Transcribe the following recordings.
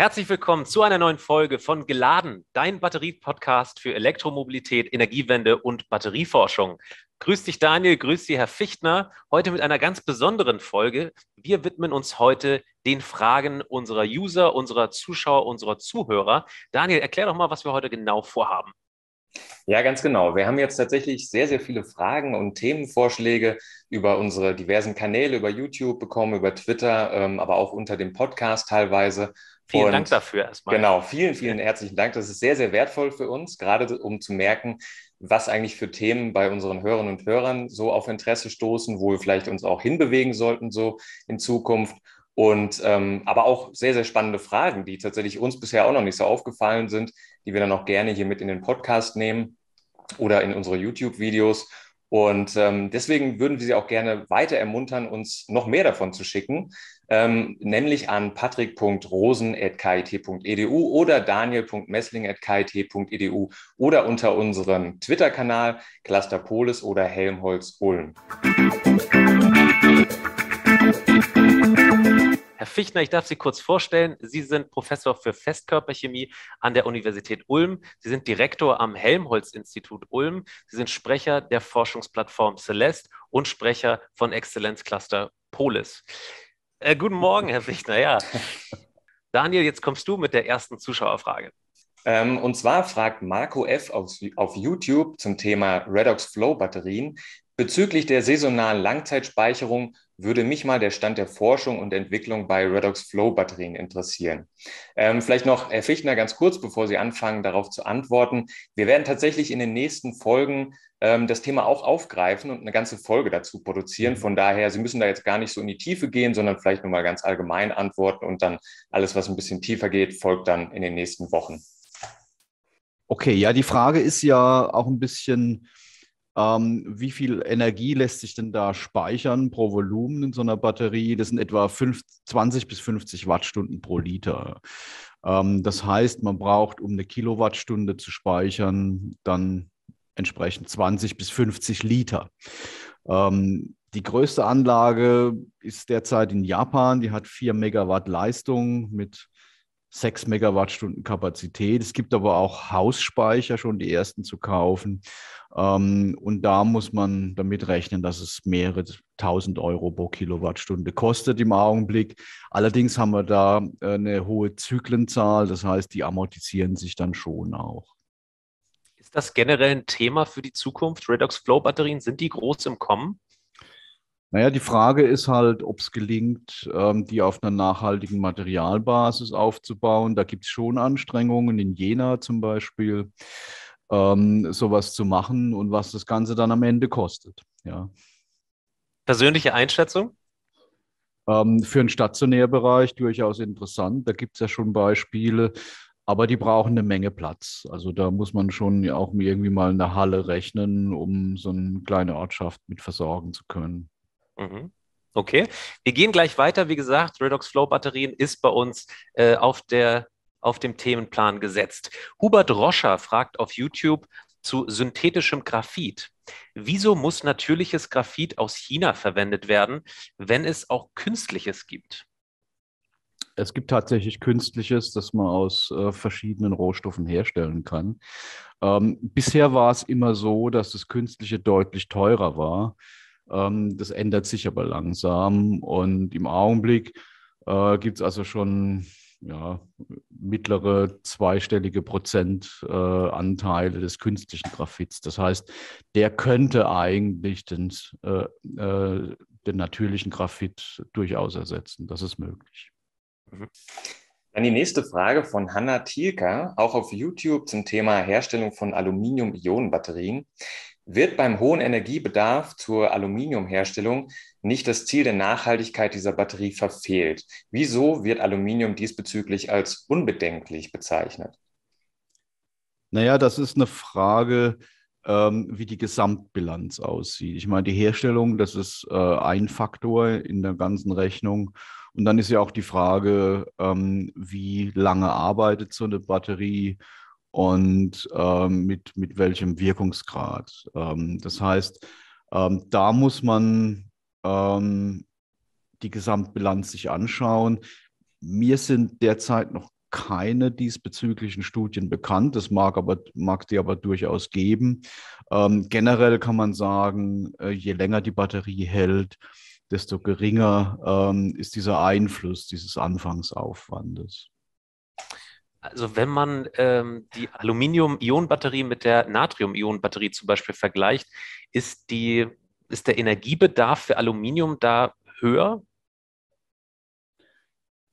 Herzlich willkommen zu einer neuen Folge von Geladen, dein Batterie-Podcast für Elektromobilität, Energiewende und Batterieforschung. Grüß dich, Daniel, grüß dich, Herr Fichtner. Heute mit einer ganz besonderen Folge. Wir widmen uns heute den Fragen unserer User, unserer Zuschauer, unserer Zuhörer. Daniel, erklär doch mal, was wir heute genau vorhaben. Ja, ganz genau. Wir haben jetzt tatsächlich sehr, sehr viele Fragen und Themenvorschläge über unsere diversen Kanäle, über YouTube bekommen, über Twitter, ähm, aber auch unter dem Podcast teilweise. Vielen und Dank dafür erstmal. Genau, vielen, vielen herzlichen Dank. Das ist sehr, sehr wertvoll für uns, gerade um zu merken, was eigentlich für Themen bei unseren Hörerinnen und Hörern so auf Interesse stoßen, wo wir vielleicht uns auch hinbewegen sollten so in Zukunft. Und ähm, aber auch sehr, sehr spannende Fragen, die tatsächlich uns bisher auch noch nicht so aufgefallen sind, die wir dann auch gerne hier mit in den Podcast nehmen oder in unsere YouTube-Videos und ähm, deswegen würden wir Sie auch gerne weiter ermuntern, uns noch mehr davon zu schicken, ähm, nämlich an patrick.rosen.kit.edu oder daniel.messling.kit.edu oder unter unserem Twitter-Kanal Clusterpolis oder Helmholtz Ulm. Musik Herr Fichtner, ich darf Sie kurz vorstellen. Sie sind Professor für Festkörperchemie an der Universität Ulm. Sie sind Direktor am Helmholtz-Institut Ulm. Sie sind Sprecher der Forschungsplattform Celeste und Sprecher von Exzellenzcluster Polis. Äh, guten Morgen, Herr Fichtner. Ja. Daniel, jetzt kommst du mit der ersten Zuschauerfrage. Ähm, und zwar fragt Marco F. Auf, auf YouTube zum Thema Redox Flow Batterien bezüglich der saisonalen Langzeitspeicherung würde mich mal der Stand der Forschung und Entwicklung bei Redox Flow Batterien interessieren. Ähm, vielleicht noch, Herr Fichtner, ganz kurz, bevor Sie anfangen, darauf zu antworten. Wir werden tatsächlich in den nächsten Folgen ähm, das Thema auch aufgreifen und eine ganze Folge dazu produzieren. Mhm. Von daher, Sie müssen da jetzt gar nicht so in die Tiefe gehen, sondern vielleicht nur mal ganz allgemein antworten und dann alles, was ein bisschen tiefer geht, folgt dann in den nächsten Wochen. Okay, ja, die Frage ist ja auch ein bisschen, ähm, wie viel Energie lässt sich denn da speichern pro Volumen in so einer Batterie? Das sind etwa 5, 20 bis 50 Wattstunden pro Liter. Ähm, das heißt, man braucht, um eine Kilowattstunde zu speichern, dann entsprechend 20 bis 50 Liter. Ähm, die größte Anlage ist derzeit in Japan, die hat 4 Megawatt Leistung mit 6 Megawattstunden Kapazität. Es gibt aber auch Hausspeicher, schon die ersten zu kaufen. Ähm, und da muss man damit rechnen, dass es mehrere tausend Euro pro Kilowattstunde kostet im Augenblick. Allerdings haben wir da äh, eine hohe Zyklenzahl, das heißt, die amortisieren sich dann schon auch. Ist das generell ein Thema für die Zukunft? Redox Flow Batterien, sind die groß im Kommen? Naja, die Frage ist halt, ob es gelingt, ähm, die auf einer nachhaltigen Materialbasis aufzubauen. Da gibt es schon Anstrengungen, in Jena zum Beispiel, ähm, sowas zu machen und was das Ganze dann am Ende kostet. Ja. Persönliche Einschätzung? Ähm, für den Stationärbereich durchaus interessant. Da gibt es ja schon Beispiele, aber die brauchen eine Menge Platz. Also da muss man schon auch irgendwie mal in der Halle rechnen, um so eine kleine Ortschaft mit versorgen zu können. Mhm. Okay, wir gehen gleich weiter. Wie gesagt, Redox Flow Batterien ist bei uns äh, auf, der, auf dem Themenplan gesetzt. Hubert Roscher fragt auf YouTube zu synthetischem Graphit. Wieso muss natürliches Graphit aus China verwendet werden, wenn es auch künstliches gibt? Es gibt tatsächlich künstliches, das man aus äh, verschiedenen Rohstoffen herstellen kann. Ähm, bisher war es immer so, dass das künstliche deutlich teurer war ähm, das ändert sich aber langsam. Und im Augenblick äh, gibt es also schon ja, mittlere zweistellige Prozentanteile äh, des künstlichen Graphits. Das heißt, der könnte eigentlich den, äh, äh, den natürlichen Graphit durchaus ersetzen. Das ist möglich. Mhm. Dann die nächste Frage von Hanna Thielka, auch auf YouTube zum Thema Herstellung von Aluminium-Ionen-Batterien wird beim hohen Energiebedarf zur Aluminiumherstellung nicht das Ziel der Nachhaltigkeit dieser Batterie verfehlt? Wieso wird Aluminium diesbezüglich als unbedenklich bezeichnet? Naja, das ist eine Frage, ähm, wie die Gesamtbilanz aussieht. Ich meine, die Herstellung, das ist äh, ein Faktor in der ganzen Rechnung. Und dann ist ja auch die Frage, ähm, wie lange arbeitet so eine Batterie und ähm, mit, mit welchem Wirkungsgrad. Ähm, das heißt, ähm, da muss man ähm, die Gesamtbilanz sich anschauen. Mir sind derzeit noch keine diesbezüglichen Studien bekannt. Das mag, aber, mag die aber durchaus geben. Ähm, generell kann man sagen, äh, je länger die Batterie hält, desto geringer ähm, ist dieser Einfluss dieses Anfangsaufwandes. Also wenn man ähm, die Aluminium-Ionen-Batterie mit der Natrium-Ionen-Batterie zum Beispiel vergleicht, ist, die, ist der Energiebedarf für Aluminium da höher?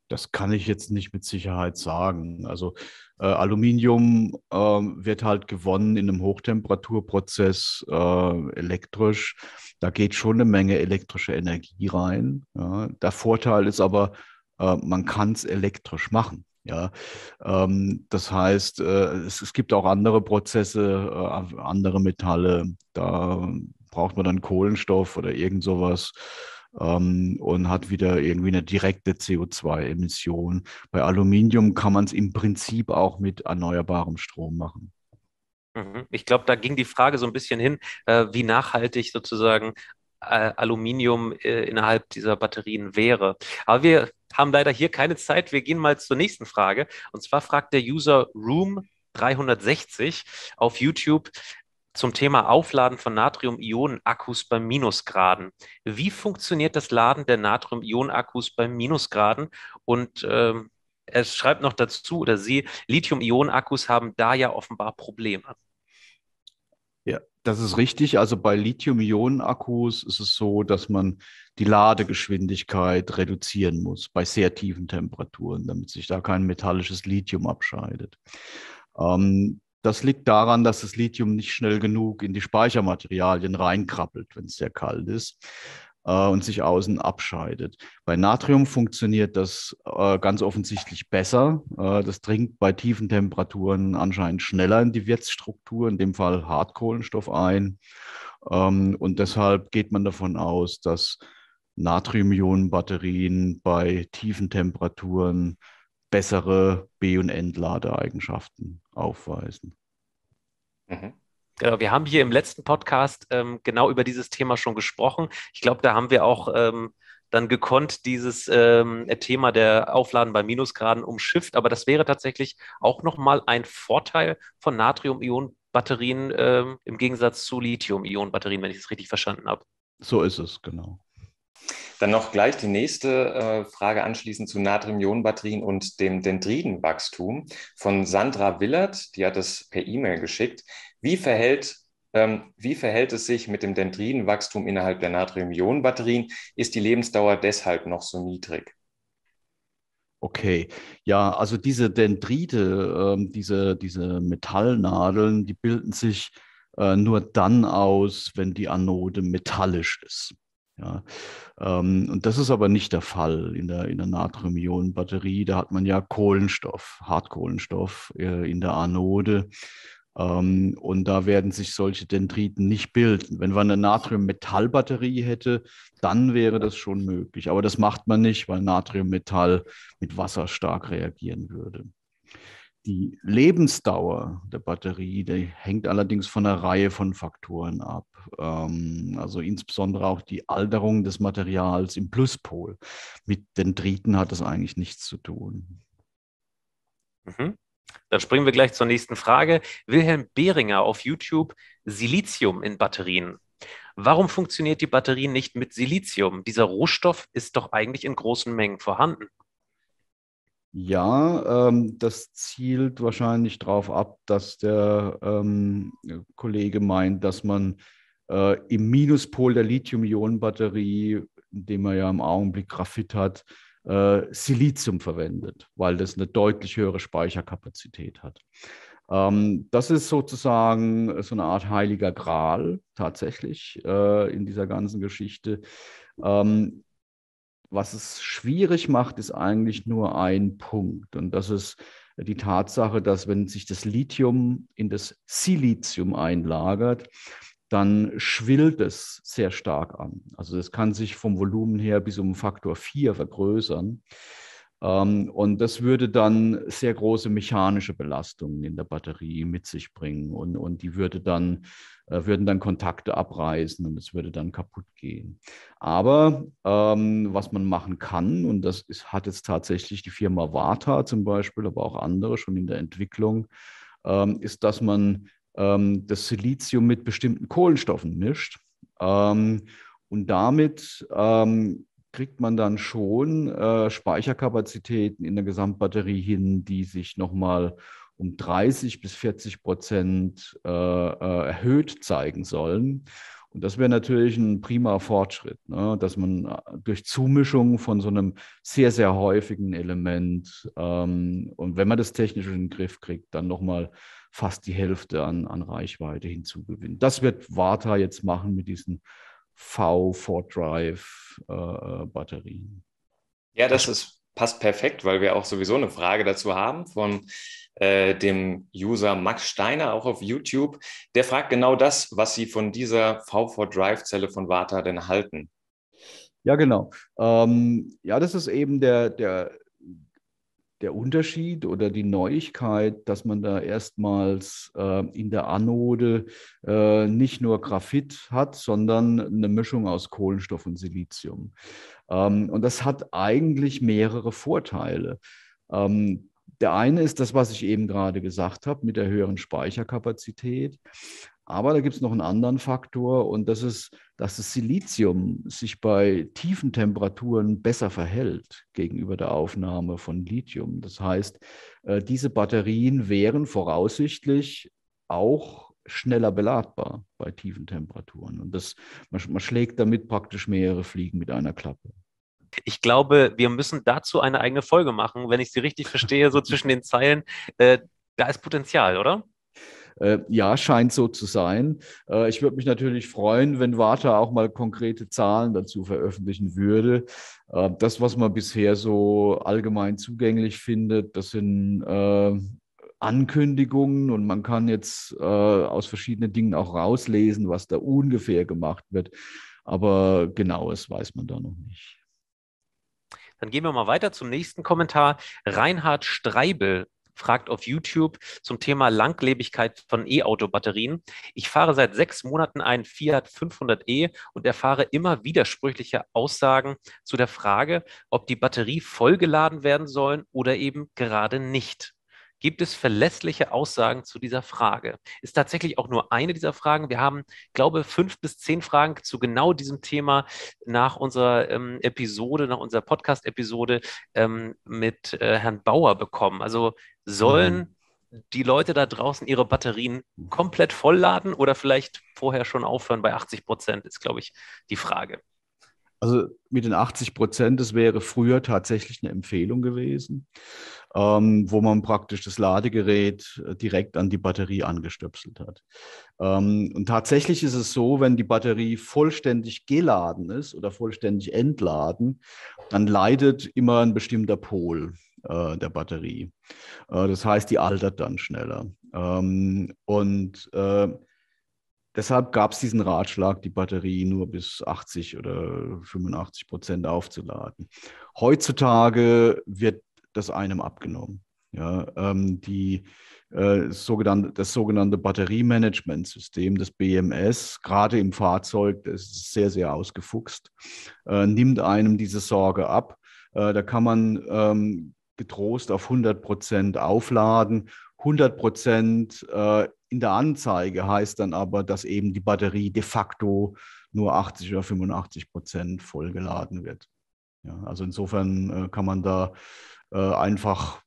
Das kann ich jetzt nicht mit Sicherheit sagen. Also äh, Aluminium äh, wird halt gewonnen in einem Hochtemperaturprozess äh, elektrisch. Da geht schon eine Menge elektrische Energie rein. Ja. Der Vorteil ist aber, äh, man kann es elektrisch machen. Ja, ähm, das heißt, äh, es, es, gibt auch andere Prozesse, äh, andere Metalle. Da braucht man dann Kohlenstoff oder irgend sowas ähm, und hat wieder irgendwie eine direkte CO2-Emission. Bei Aluminium kann man es im Prinzip auch mit erneuerbarem Strom machen. Mhm. Ich glaube, da ging die Frage so ein bisschen hin, äh, wie nachhaltig sozusagen Aluminium äh, innerhalb dieser Batterien wäre. Aber wir haben leider hier keine Zeit. Wir gehen mal zur nächsten Frage. Und zwar fragt der User Room 360 auf YouTube zum Thema Aufladen von Natrium-Ionen-Akkus bei Minusgraden. Wie funktioniert das Laden der Natrium-Ionen-Akkus bei Minusgraden? Und ähm, er schreibt noch dazu, oder sie, Lithium-Ionen-Akkus haben da ja offenbar Probleme. Ja, das ist richtig. Also bei Lithium-Ionen-Akkus ist es so, dass man die Ladegeschwindigkeit reduzieren muss bei sehr tiefen Temperaturen, damit sich da kein metallisches Lithium abscheidet. Ähm, das liegt daran, dass das Lithium nicht schnell genug in die Speichermaterialien reinkrabbelt, wenn es sehr kalt ist äh, und sich außen abscheidet. Bei Natrium funktioniert das äh, ganz offensichtlich besser. Äh, das dringt bei tiefen Temperaturen anscheinend schneller in die Wirtsstruktur, in dem Fall Hartkohlenstoff ein. Ähm, und deshalb geht man davon aus, dass Natrium-Ionen-Batterien bei tiefen Temperaturen bessere B- und Entladeeigenschaften aufweisen. Mhm. Genau, wir haben hier im letzten Podcast ähm, genau über dieses Thema schon gesprochen. Ich glaube, da haben wir auch ähm, dann gekonnt dieses ähm, Thema der Aufladen bei Minusgraden umschifft. Aber das wäre tatsächlich auch nochmal ein Vorteil von Natrium-Ionen-Batterien ähm, im Gegensatz zu Lithium-Ionen-Batterien, wenn ich es richtig verstanden habe. So ist es, genau. Dann noch gleich die nächste äh, Frage anschließend zu Natrium-Ionen-Batterien und dem Dendridenwachstum von Sandra Willert. Die hat es per E-Mail geschickt. Wie verhält ähm, wie verhält es sich mit dem Dendrinwachstum innerhalb der Natrium-Ionen-Batterien? Ist die Lebensdauer deshalb noch so niedrig? Okay, ja, also diese Dendrite, äh, diese, diese Metallnadeln, die bilden sich äh, nur dann aus, wenn die Anode metallisch ist. Ja, ähm, und das ist aber nicht der Fall in der, in der Natrium-Ionen-Batterie. Da hat man ja Kohlenstoff, Hartkohlenstoff äh, in der Anode. Ähm, und da werden sich solche Dendriten nicht bilden. Wenn man eine Natriummetallbatterie hätte, dann wäre das schon möglich. Aber das macht man nicht, weil Natriummetall mit Wasser stark reagieren würde. Die Lebensdauer der Batterie, die hängt allerdings von einer Reihe von Faktoren ab. Ähm, also insbesondere auch die Alterung des Materials im Pluspol. Mit Dendriten hat das eigentlich nichts zu tun. Mhm. Dann springen wir gleich zur nächsten Frage. Wilhelm Behringer auf YouTube, Silizium in Batterien. Warum funktioniert die Batterie nicht mit Silizium? Dieser Rohstoff ist doch eigentlich in großen Mengen vorhanden. Ja, ähm, das zielt wahrscheinlich darauf ab, dass der ähm, Kollege meint, dass man äh, im Minuspol der Lithium-Ionen-Batterie, in dem man ja im Augenblick Graphit hat, äh, Silizium verwendet, weil das eine deutlich höhere Speicherkapazität hat. Ähm, das ist sozusagen so eine Art heiliger Gral tatsächlich äh, in dieser ganzen Geschichte. Ähm, was es schwierig macht, ist eigentlich nur ein Punkt. Und das ist die Tatsache, dass wenn sich das Lithium in das Silizium einlagert, dann schwillt es sehr stark an. Also es kann sich vom Volumen her bis um Faktor 4 vergrößern. Ähm, und das würde dann sehr große mechanische Belastungen in der Batterie mit sich bringen und, und die würde dann, äh, würden dann Kontakte abreißen und es würde dann kaputt gehen. Aber ähm, was man machen kann, und das ist, hat jetzt tatsächlich die Firma Vata zum Beispiel, aber auch andere schon in der Entwicklung, ähm, ist, dass man ähm, das Silizium mit bestimmten Kohlenstoffen mischt. Ähm, und damit ähm, kriegt man dann schon äh, Speicherkapazitäten in der Gesamtbatterie hin, die sich nochmal um 30 bis 40 Prozent äh, äh, erhöht zeigen sollen. Und das wäre natürlich ein prima Fortschritt, ne? dass man äh, durch Zumischung von so einem sehr, sehr häufigen Element ähm, und wenn man das technisch in den Griff kriegt, dann nochmal fast die Hälfte an, an Reichweite hinzugewinnt. Das wird Vata jetzt machen mit diesen V4Drive-Batterien. Äh, äh ja, das ist, passt perfekt, weil wir auch sowieso eine Frage dazu haben von äh, dem User Max Steiner, auch auf YouTube. Der fragt genau das, was Sie von dieser V4-Drive-Zelle von Vata denn halten. Ja, genau. Ähm, ja, das ist eben der, der, der Unterschied oder die Neuigkeit, dass man da erstmals äh, in der Anode äh, nicht nur Graphit hat, sondern eine Mischung aus Kohlenstoff und Silizium. Ähm, und das hat eigentlich mehrere Vorteile. Ähm, der eine ist das, was ich eben gerade gesagt habe, mit der höheren Speicherkapazität. Aber da gibt es noch einen anderen Faktor und das ist, dass das Silizium sich bei tiefen Temperaturen besser verhält gegenüber der Aufnahme von Lithium. Das heißt, äh, diese Batterien wären voraussichtlich auch schneller beladbar bei tiefen Temperaturen. Und das, man, man schlägt damit praktisch mehrere Fliegen mit einer Klappe. Ich glaube, wir müssen dazu eine eigene Folge machen, wenn ich sie richtig verstehe, so zwischen den Zeilen. Äh, da ist Potenzial, oder? Äh, ja, scheint so zu sein. Äh, ich würde mich natürlich freuen, wenn Warta auch mal konkrete Zahlen dazu veröffentlichen würde. Äh, das, was man bisher so allgemein zugänglich findet, das sind Ankündigungen und man kann jetzt aus verschiedenen Dingen auch rauslesen, was da ungefähr gemacht wird. Aber genaues weiß man da noch nicht. Dann gehen wir mal weiter zum nächsten Kommentar. Reinhard Streibel fragt auf YouTube zum Thema Langlebigkeit von E-Auto-Batterien. Ich fahre seit sechs Monaten einen Fiat 500e und erfahre immer widersprüchliche Aussagen zu der Frage, ob die Batterie vollgeladen werden sollen oder eben gerade nicht. Gibt es verlässliche Aussagen zu dieser Frage? Ist tatsächlich auch nur eine dieser Fragen. Wir haben, glaube ich, fünf bis zehn Fragen zu genau diesem Thema nach unserer ähm, Episode, nach unserer Podcast-Episode ähm, mit äh, Herrn Bauer bekommen. Also sollen mhm die Leute da draußen ihre Batterien komplett vollladen oder vielleicht vorher schon aufhören bei 80 Prozent, ist, glaube ich, die Frage. Also mit den 80 Prozent, das wäre früher tatsächlich eine Empfehlung gewesen, ähm, wo man praktisch das Ladegerät äh, direkt an die Batterie angestöpselt hat. Ähm, und tatsächlich ist es so, wenn die Batterie vollständig geladen ist oder vollständig entladen, dann leidet immer ein bestimmter Pol äh, der Batterie. Äh, das heißt, die altert dann schneller. Ähm, und äh, Deshalb gab es diesen Ratschlag, die Batterie nur bis 80 oder 85 Prozent aufzuladen. Heutzutage wird das einem abgenommen. Ja, ähm, die, äh, sogenannte, das sogenannte Batteriemanagementsystem, das BMS, gerade im Fahrzeug, das ist sehr, sehr ausgefuchst, äh, nimmt einem diese Sorge ab. Äh, da kann man ähm, getrost auf 100 Prozent aufladen. 100 Prozent äh, in der Anzeige heißt dann aber, dass eben die Batterie de facto nur 80 oder 85 Prozent vollgeladen wird. Ja, also insofern äh, kann man da äh, einfach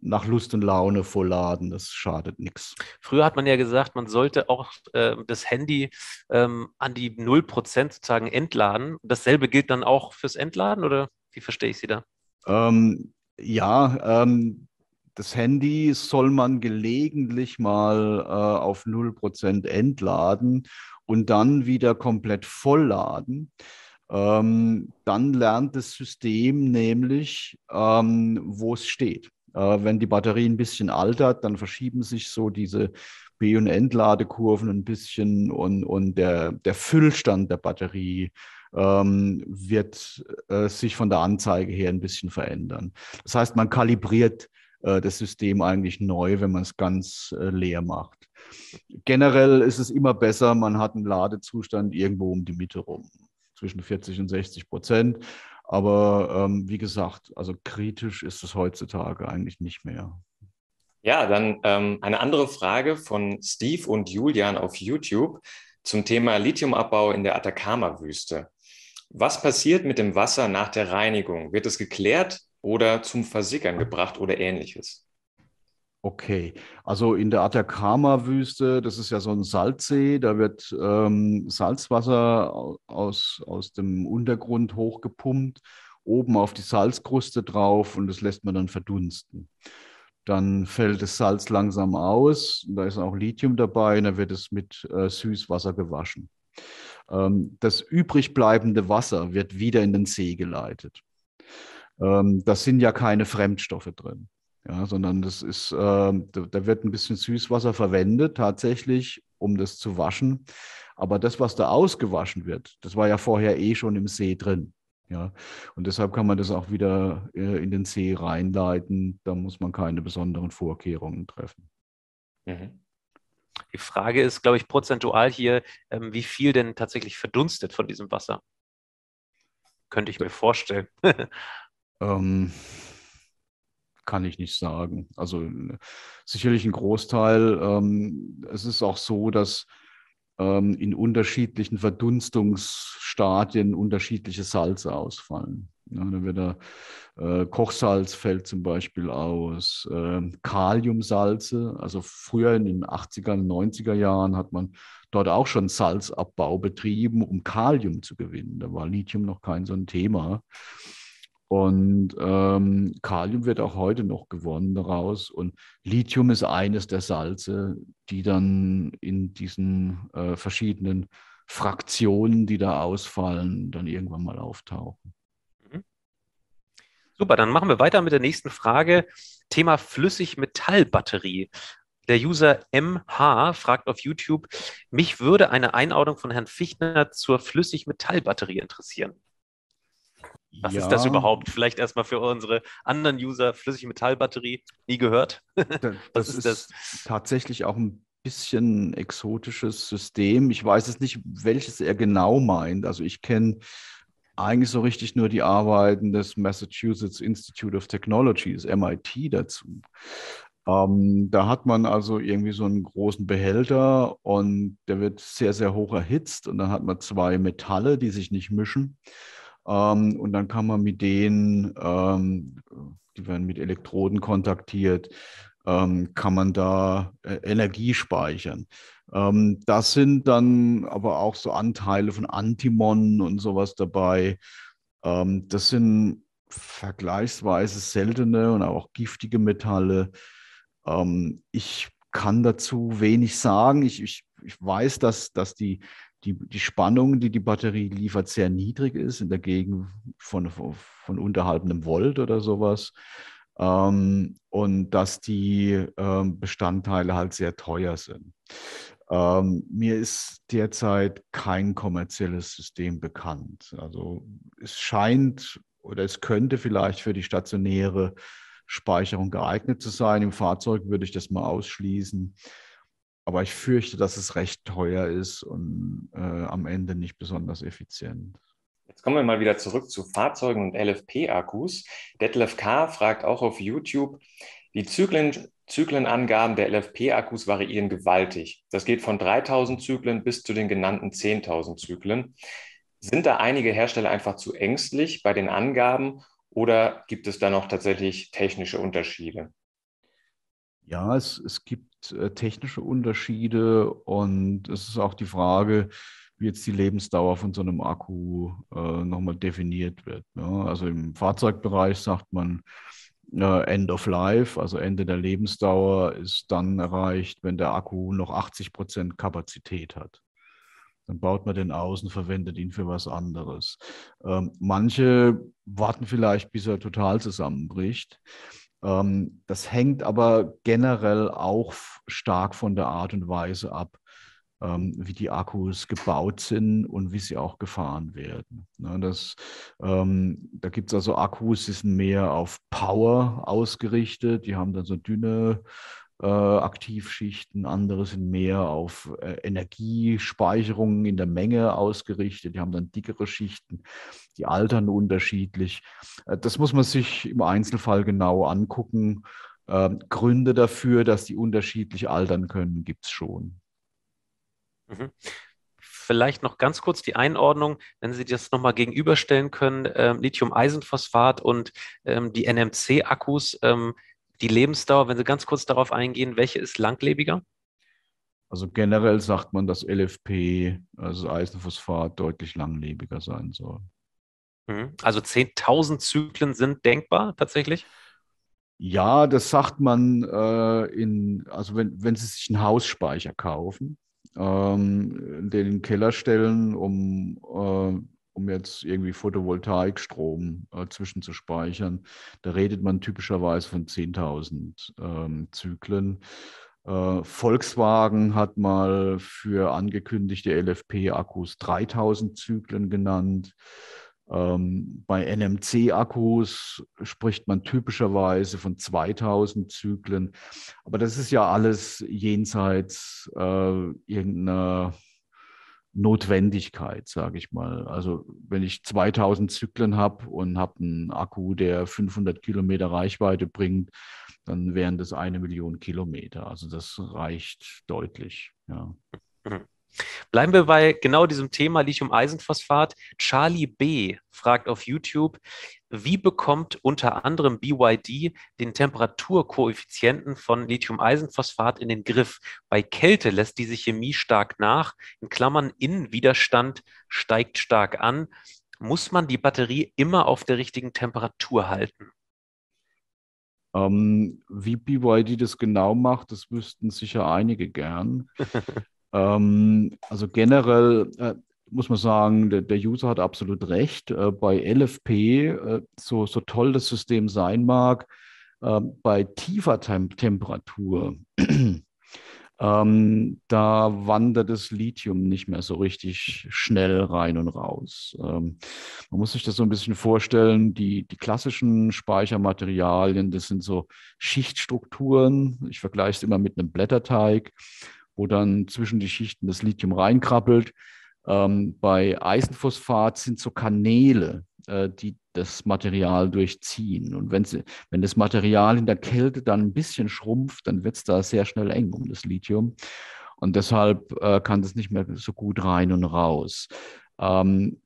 nach Lust und Laune vollladen, das schadet nichts. Früher hat man ja gesagt, man sollte auch äh, das Handy ähm, an die 0% sozusagen entladen. Dasselbe gilt dann auch fürs Entladen oder wie verstehe ich Sie da? Ähm, ja, ähm, das Handy soll man gelegentlich mal äh, auf 0% entladen und dann wieder komplett vollladen. Ähm, dann lernt das System nämlich, ähm, wo es steht. Äh, wenn die Batterie ein bisschen altert, dann verschieben sich so diese B- und Entladekurven ein bisschen und, und der, der Füllstand der Batterie ähm, wird äh, sich von der Anzeige her ein bisschen verändern. Das heißt, man kalibriert äh, das System eigentlich neu, wenn man es ganz äh, leer macht. Generell ist es immer besser, man hat einen Ladezustand irgendwo um die Mitte rum, zwischen 40 und 60 Prozent. Aber ähm, wie gesagt, also kritisch ist es heutzutage eigentlich nicht mehr. Ja, dann ähm, eine andere Frage von Steve und Julian auf YouTube zum Thema Lithiumabbau in der Atacama-Wüste. Was passiert mit dem Wasser nach der Reinigung? Wird es geklärt oder zum Versickern gebracht oder ähnliches. Okay, also in der Atacama-Wüste, das ist ja so ein Salzsee, da wird ähm, Salzwasser aus, aus dem Untergrund hochgepumpt, oben auf die Salzkruste drauf und das lässt man dann verdunsten. Dann fällt das Salz langsam aus, da ist auch Lithium dabei, und dann wird es mit äh, Süßwasser gewaschen. Ähm, das übrigbleibende Wasser wird wieder in den See geleitet ähm, das sind ja keine Fremdstoffe drin. Ja, sondern das ist, äh, da, da wird ein bisschen Süßwasser verwendet, tatsächlich, um das zu waschen. Aber das, was da ausgewaschen wird, das war ja vorher eh schon im See drin. Ja, und deshalb kann man das auch wieder äh, in den See reinleiten. Da muss man keine besonderen Vorkehrungen treffen. Mhm. Die Frage ist, glaube ich, prozentual hier, ähm, wie viel denn tatsächlich verdunstet von diesem Wasser? Könnte ich mir vorstellen. Ähm, kann ich nicht sagen. Also sicherlich ein Großteil. Ähm, es ist auch so, dass ähm, in unterschiedlichen Verdunstungsstadien unterschiedliche Salze ausfallen. Ja, dann wird da, äh, Kochsalz fällt zum Beispiel aus, äh, Kaliumsalze. Also früher in den 80er, 90er Jahren hat man dort auch schon Salzabbau betrieben, um Kalium zu gewinnen. Da war Lithium noch kein so ein Thema. Und ähm, Kalium wird auch heute noch gewonnen daraus. Und Lithium ist eines der Salze, die dann in diesen äh, verschiedenen Fraktionen, die da ausfallen, dann irgendwann mal auftauchen. Mhm. Super, dann machen wir weiter mit der nächsten Frage. Thema Flüssigmetallbatterie. Der User MH fragt auf YouTube, mich würde eine Einordnung von Herrn Fichtner zur Flüssigmetallbatterie interessieren. Was ja. ist das überhaupt? Vielleicht erstmal für unsere anderen User Flüssigmetallbatterie, nie gehört. das, das ist, das? tatsächlich auch ein bisschen exotisches System. Ich weiß es nicht, welches er genau meint. Also ich kenne eigentlich so richtig nur die Arbeiten des Massachusetts Institute of Technology, Technologies, MIT, dazu. Ähm, da hat man also irgendwie so einen großen Behälter und der wird sehr, sehr hoch erhitzt und dann hat man zwei Metalle, die sich nicht mischen. Ähm, und dann kann man mit denen, ähm, die werden mit Elektroden kontaktiert, ähm, kann man da äh, Energie speichern. Ähm, das sind dann aber auch so Anteile von Antimonen und sowas dabei. Ähm, das sind vergleichsweise seltene und auch giftige Metalle. Ähm, ich kann dazu wenig sagen. Ich, ich, ich weiß, dass, dass die die, die Spannung, die die Batterie liefert, sehr niedrig ist, in der Gegend von, von unterhalb einem Volt oder sowas. Ähm, und dass die ähm, Bestandteile halt sehr teuer sind. Ähm, mir ist derzeit kein kommerzielles System bekannt. Also es scheint oder es könnte vielleicht für die stationäre Speicherung geeignet zu sein. Im Fahrzeug würde ich das mal ausschließen. Aber ich fürchte, dass es recht teuer ist und äh, am Ende nicht besonders effizient. Jetzt kommen wir mal wieder zurück zu Fahrzeugen und LFP-Akkus. Detlef K. fragt auch auf YouTube, die Zyklen, Zyklenangaben der LFP-Akkus variieren gewaltig. Das geht von 3000 Zyklen bis zu den genannten 10.000 Zyklen. Sind da einige Hersteller einfach zu ängstlich bei den Angaben oder gibt es da noch tatsächlich technische Unterschiede? Ja, es, es gibt äh, technische Unterschiede und es ist auch die Frage, wie jetzt die Lebensdauer von so einem Akku äh, nochmal definiert wird. Ja? Ne? Also im Fahrzeugbereich sagt man, äh, End of Life, also Ende der Lebensdauer, ist dann erreicht, wenn der Akku noch 80 Prozent Kapazität hat. Dann baut man den aus und verwendet ihn für was anderes. Ähm, manche warten vielleicht, bis er total zusammenbricht. Ähm, das hängt aber generell auch stark von der Art und Weise ab, ähm, wie die Akkus gebaut sind und wie sie auch gefahren werden. Ne? das, ähm, da gibt es also Akkus, die sind mehr auf Power ausgerichtet, die haben dann so dünne äh, Aktivschichten, andere sind mehr auf äh, Energiespeicherung in der Menge ausgerichtet, die haben dann dickere Schichten, die altern unterschiedlich. Äh, das muss man sich im Einzelfall genau angucken. Ähm, Gründe dafür, dass die unterschiedlich altern können, gibt es schon. Mhm. Vielleicht noch ganz kurz die Einordnung, wenn Sie das nochmal gegenüberstellen können, ähm, Lithium-Eisenphosphat und ähm, die NMC-Akkus. Ähm, die Lebensdauer, wenn Sie ganz kurz darauf eingehen, welche ist langlebiger? Also generell sagt man, dass LFP, also Eisenphosphat, deutlich langlebiger sein soll. Mhm. Also 10.000 Zyklen sind denkbar tatsächlich? Ja, das sagt man äh, in, also wenn, wenn Sie sich einen Hausspeicher kaufen, ähm, den in den Keller stellen, um äh, um jetzt irgendwie Photovoltaikstrom äh, zwischenzuspeichern. Da redet man typischerweise von 10.000 ähm, Zyklen. Äh, Volkswagen hat mal für angekündigte LFP-Akkus 3.000 Zyklen genannt. Ähm, bei NMC-Akkus spricht man typischerweise von 2000 Zyklen. Aber das ist ja alles jenseits äh, irgendeiner Notwendigkeit, sage ich mal. Also wenn ich 2000 Zyklen habe und habe einen Akku, der 500 Kilometer Reichweite bringt, dann wären das eine Million Kilometer. Also das reicht deutlich. Ja. Mhm. Bleiben wir bei genau diesem Thema Lithium-Eisenphosphat. Charlie B. fragt auf YouTube, wie bekommt unter anderem BYD den Temperaturkoeffizienten von Lithium-Eisenphosphat in den Griff? Bei Kälte lässt diese Chemie stark nach, in Klammern Innenwiderstand steigt stark an. Muss man die Batterie immer auf der richtigen Temperatur halten? Ähm, wie BYD das genau macht, das wüssten sicher einige gern. ähm, also generell, äh, muss man sagen, der, der User hat absolut recht. Äh, bei LFP, äh, so, so toll das System sein mag, ähm, bei tiefer Tem Temperatur, ähm, da wandert das Lithium nicht mehr so richtig schnell rein und raus. Ähm, man muss sich das so ein bisschen vorstellen, die, die klassischen Speichermaterialien, das sind so Schichtstrukturen. Ich vergleiche es immer mit einem Blätterteig, wo dann zwischen die Schichten das Lithium reinkrabbelt. Ähm, bei Eisenphosphat sind so Kanäle, äh, die das Material durchziehen. Und wenn, sie, wenn das Material in der Kälte dann ein bisschen schrumpft, dann wird es da sehr schnell eng um das Lithium. Und deshalb äh, kann das nicht mehr so gut rein und raus. Ähm,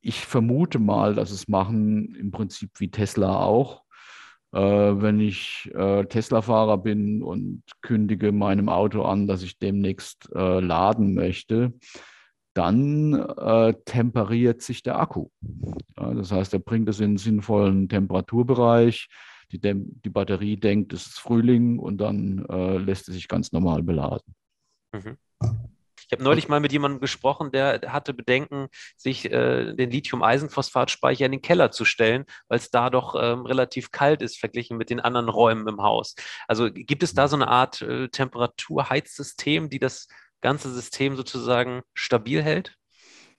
ich vermute mal, dass es machen im Prinzip wie Tesla auch. Äh, wenn ich äh, Tesla-Fahrer bin und kündige meinem Auto an, dass ich demnächst äh, laden möchte, dann äh, temperiert sich der Akku. Ja, das heißt, er bringt es in einen sinnvollen Temperaturbereich. Die, die Batterie denkt, es ist Frühling und dann äh, lässt sie sich ganz normal beladen. Mhm. Ich habe neulich mal mit jemandem gesprochen, der hatte Bedenken, sich äh, den Lithium-Eisenphosphat-Speicher in den Keller zu stellen, weil es da doch ähm, relativ kalt ist verglichen mit den anderen Räumen im Haus. Also gibt es da so eine Art äh, Temperaturheizsystem, die das ganze System sozusagen stabil hält?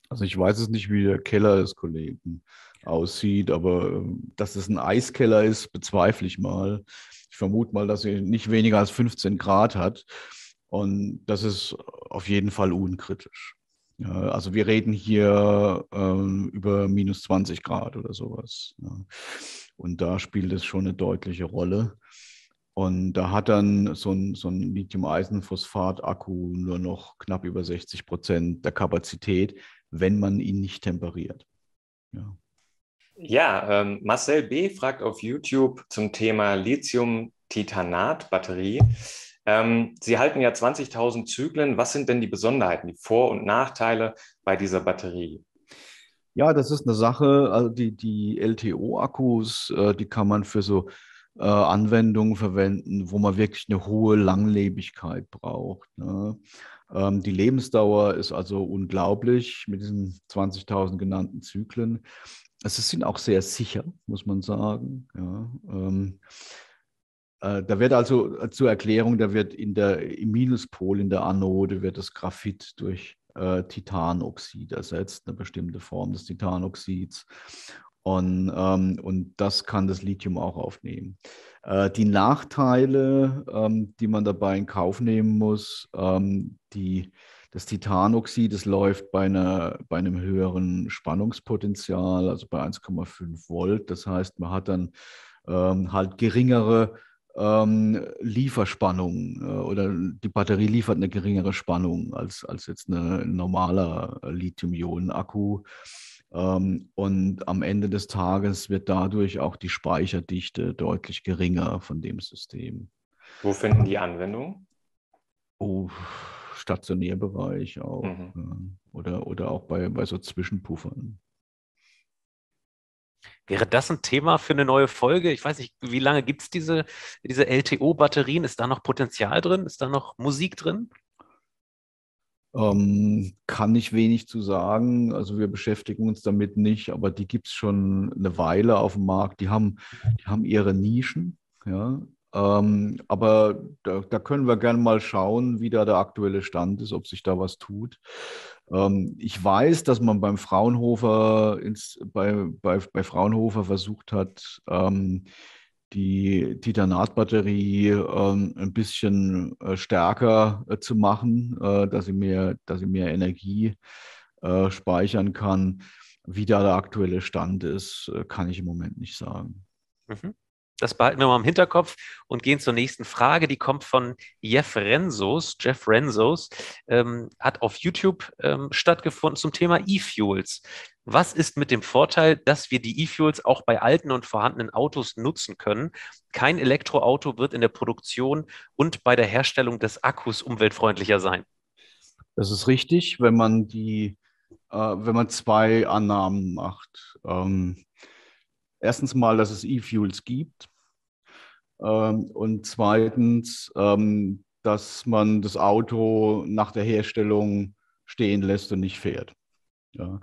Also ich weiß es nicht, wie der Keller des Kollegen aussieht, aber ähm, dass es ein Eiskeller ist, bezweifle ich mal. Ich vermute mal, dass er nicht weniger als 15 Grad hat. Und das ist auf jeden Fall unkritisch. also wir reden hier ähm, über minus 20 Grad oder sowas. Und da spielt es schon eine deutliche Rolle. Und da hat dann so ein, so ein Lithium-Eisenphosphat-Akku nur noch knapp über 60 Prozent der Kapazität, wenn man ihn nicht temperiert. Ja, ja ähm, Marcel B. fragt auf YouTube zum Thema Lithium-Titanat-Batterie. Ähm, Sie halten ja 20.000 Zyklen. Was sind denn die Besonderheiten, die Vor- und Nachteile bei dieser Batterie? Ja, das ist eine Sache. Also die, die LTO-Akkus, äh, die kann man für so äh, Anwendungen verwenden, wo man wirklich eine hohe Langlebigkeit braucht. Ne? Ähm, die Lebensdauer ist also unglaublich mit diesen 20.000 genannten Zyklen. Es sind auch sehr sicher, muss man sagen. Ja? Ähm, äh, da wird also äh, zur Erklärung, da wird in der, im Minuspol, in der Anode, wird das Graphit durch äh, Titanoxid ersetzt, eine bestimmte Form des Titanoxids. Und, ähm, und das kann das Lithium auch aufnehmen. Äh, die Nachteile, ähm, die man dabei in Kauf nehmen muss, ähm, die, das Titanoxid, das läuft bei, einer, bei einem höheren Spannungspotenzial, also bei 1,5 Volt. Das heißt, man hat dann ähm, halt geringere ähm, Lieferspannung äh, oder die Batterie liefert eine geringere Spannung als, als jetzt ein normaler Lithium-Ionen-Akku. Ähm, und am Ende des Tages wird dadurch auch die Speicherdichte deutlich geringer von dem System. Wo finden die Anwendung? Oh, Stationärbereich auch. Mhm. Oder, oder auch bei, bei so Zwischenpuffern. Wäre das ein Thema für eine neue Folge? Ich weiß nicht, wie lange gibt es diese, diese LTO-Batterien? Ist da noch Potenzial drin? Ist da noch Musik drin? Ähm, kann ich wenig zu sagen. Also wir beschäftigen uns damit nicht, aber die gibt es schon eine Weile auf dem Markt. Die haben, die haben ihre Nischen, ja. Ähm, aber da, da, können wir gerne mal schauen, wie da der aktuelle Stand ist, ob sich da was tut. Ähm, ich weiß, dass man beim Fraunhofer ins, bei, bei, bei Fraunhofer versucht hat, ähm, die Titanatbatterie ähm, ein bisschen äh, stärker äh, zu machen, äh, dass, sie mehr, dass sie mehr Energie äh, speichern kann. Wie da der aktuelle Stand ist, äh, kann ich im Moment nicht sagen. Mhm. Das behalten wir mal im Hinterkopf und gehen zur nächsten Frage. Die kommt von Jeff Renzos. Jeff Renzos ähm, hat auf YouTube ähm, stattgefunden zum Thema E-Fuels was ist mit dem Vorteil, dass wir die E-Fuels auch bei alten und vorhandenen Autos nutzen können? Kein Elektroauto wird in der Produktion und bei der Herstellung des Akkus umweltfreundlicher sein. Das ist richtig, wenn man die, äh, wenn man zwei Annahmen macht. Ähm, erstens mal, dass es E-Fuels gibt. Ähm, und zweitens, ähm, dass man das Auto nach der Herstellung stehen lässt und nicht fährt. Ja.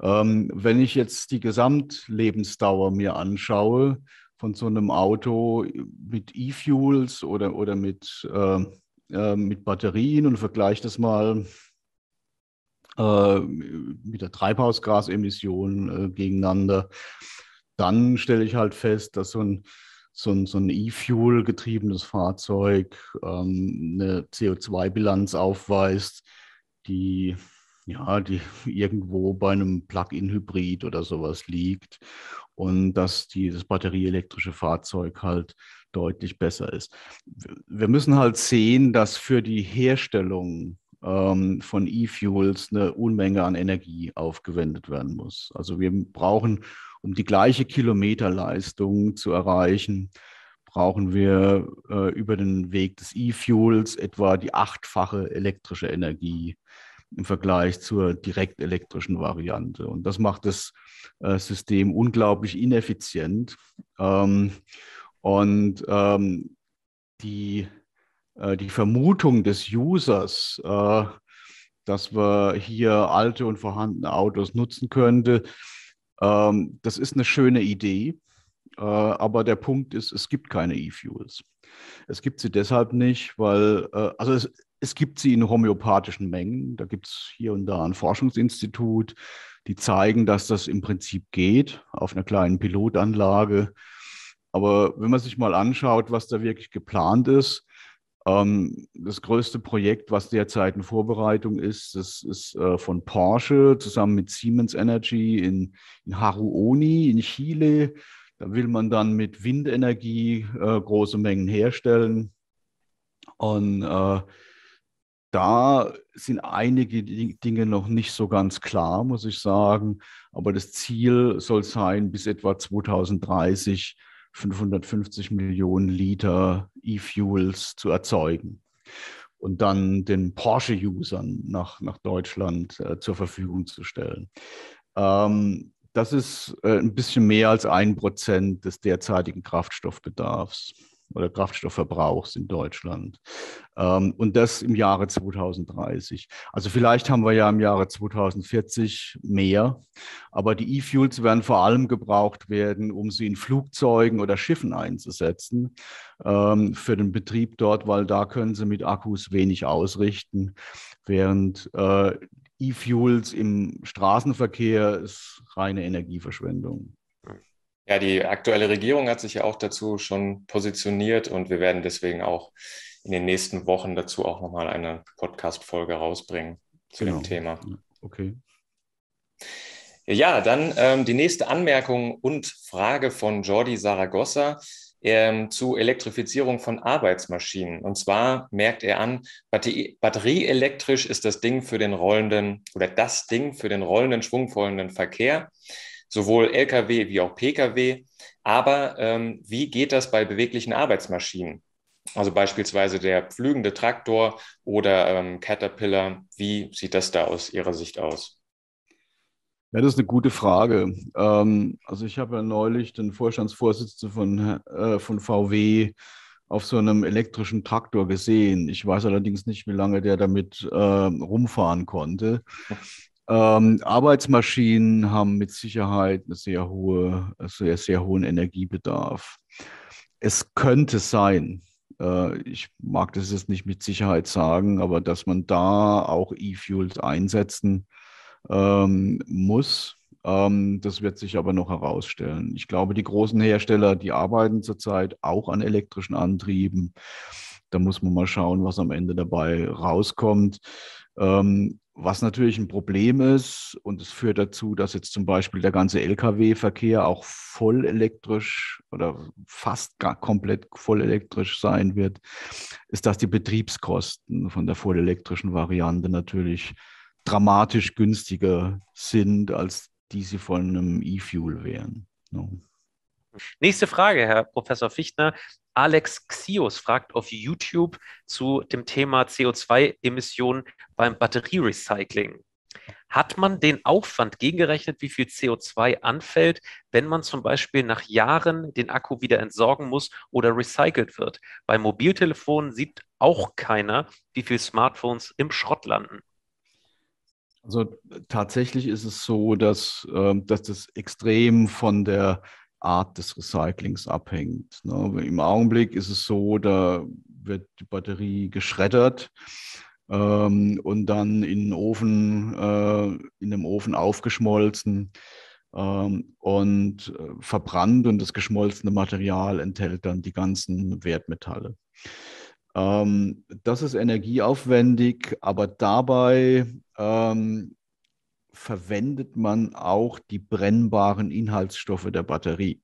Ähm, wenn ich jetzt die Gesamtlebensdauer mir anschaue von so einem Auto mit E-Fuels oder, oder mit, äh, äh, mit Batterien und vergleiche das mal äh, mit der Treibhausgasemission äh, gegeneinander, dann stelle ich halt fest, dass so ein so ein, so ein E-Fuel getriebenes Fahrzeug ähm, eine CO2-Bilanz aufweist, die ja, die irgendwo bei einem Plug-in-Hybrid oder sowas liegt und dass dieses batterieelektrische Fahrzeug halt deutlich besser ist. Wir müssen halt sehen, dass für die Herstellung ähm, von E-Fuels eine Unmenge an Energie aufgewendet werden muss. Also wir brauchen, um die gleiche Kilometerleistung zu erreichen, brauchen wir äh, über den Weg des E-Fuels etwa die achtfache elektrische Energie im Vergleich zur direkt elektrischen Variante. Und das macht das äh, System unglaublich ineffizient. Ähm, und ähm, die, äh, die Vermutung des Users, äh, dass wir hier alte und vorhandene Autos nutzen könnte, ähm, das ist eine schöne Idee. Äh, aber der Punkt ist, es gibt keine E-Fuels. Es gibt sie deshalb nicht, weil, äh, also es, es gibt sie in homöopathischen Mengen. Da gibt es hier und da ein Forschungsinstitut, die zeigen, dass das im Prinzip geht auf einer kleinen Pilotanlage. Aber wenn man sich mal anschaut, was da wirklich geplant ist, ähm, das größte Projekt, was derzeit in Vorbereitung ist, das ist äh, von Porsche zusammen mit Siemens Energy in, in Haruoni in Chile. Da will man dann mit Windenergie äh, große Mengen herstellen. Und äh, da sind einige Dinge noch nicht so ganz klar, muss ich sagen. Aber das Ziel soll sein, bis etwa 2030 550 Millionen Liter E-Fuels zu erzeugen und dann den Porsche-Usern nach, nach Deutschland äh, zur Verfügung zu stellen. Ähm, das ist äh, ein bisschen mehr als ein Prozent des derzeitigen Kraftstoffbedarfs oder Kraftstoffverbrauchs in Deutschland. Ähm, und das im Jahre 2030. Also vielleicht haben wir ja im Jahre 2040 mehr, aber die E-Fuels werden vor allem gebraucht werden, um sie in Flugzeugen oder Schiffen einzusetzen ähm, für den Betrieb dort, weil da können sie mit Akkus wenig ausrichten, während äh, E-Fuels im Straßenverkehr ist reine Energieverschwendung. Ja, die aktuelle Regierung hat sich ja auch dazu schon positioniert und wir werden deswegen auch in den nächsten Wochen dazu auch nochmal eine Podcast-Folge rausbringen zu genau. dem Thema. Okay. Ja, dann ähm, die nächste Anmerkung und Frage von Jordi Saragossa ähm, zu Elektrifizierung von Arbeitsmaschinen. Und zwar merkt er an, batterieelektrisch ist das Ding für den rollenden oder das Ding für den rollenden, schwungvollen Verkehr sowohl Lkw wie auch Pkw. Aber ähm, wie geht das bei beweglichen Arbeitsmaschinen? Also beispielsweise der pflügende Traktor oder ähm, Caterpillar. Wie sieht das da aus Ihrer Sicht aus? Ja, das ist eine gute Frage. Ähm, also ich habe ja neulich den Vorstandsvorsitzenden von, äh, von VW auf so einem elektrischen Traktor gesehen. Ich weiß allerdings nicht, wie lange der damit äh, rumfahren konnte. Ähm, Arbeitsmaschinen haben mit Sicherheit einen sehr, hohe, sehr, also sehr hohen Energiebedarf. Es könnte sein, äh, ich mag das jetzt nicht mit Sicherheit sagen, aber dass man da auch E-Fuels einsetzen ähm, muss. Ähm, das wird sich aber noch herausstellen. Ich glaube, die großen Hersteller, die arbeiten zurzeit auch an elektrischen Antrieben. Da muss man mal schauen, was am Ende dabei rauskommt. Ähm, was natürlich ein Problem ist, und es führt dazu, dass jetzt zum Beispiel der ganze Lkw-Verkehr auch voll elektrisch oder fast gar komplett voll elektrisch sein wird, ist, dass die Betriebskosten von der vollelektrischen Variante natürlich dramatisch günstiger sind, als die sie von einem E-Fuel wären. No. Ne? Nächste Frage, Herr Professor Fichtner. Alex Xios fragt auf YouTube zu dem Thema CO2-Emissionen beim Batterierecycling. Hat man den Aufwand gegengerechnet, wie viel CO2 anfällt, wenn man zum Beispiel nach Jahren den Akku wieder entsorgen muss oder recycelt wird? Bei Mobiltelefonen sieht auch keiner, wie viel Smartphones im Schrott landen. Also tatsächlich ist es so, dass, ähm, dass das extrem von der Art des Recyclings abhängt. Ne? Im Augenblick ist es so, da wird die Batterie geschreddert ähm, und dann in den Ofen, äh, in dem Ofen aufgeschmolzen ähm, und äh, verbrannt und das geschmolzene Material enthält dann die ganzen Wertmetalle. Ähm, das ist energieaufwendig, aber dabei ähm, verwendet man auch die brennbaren Inhaltsstoffe der Batterie.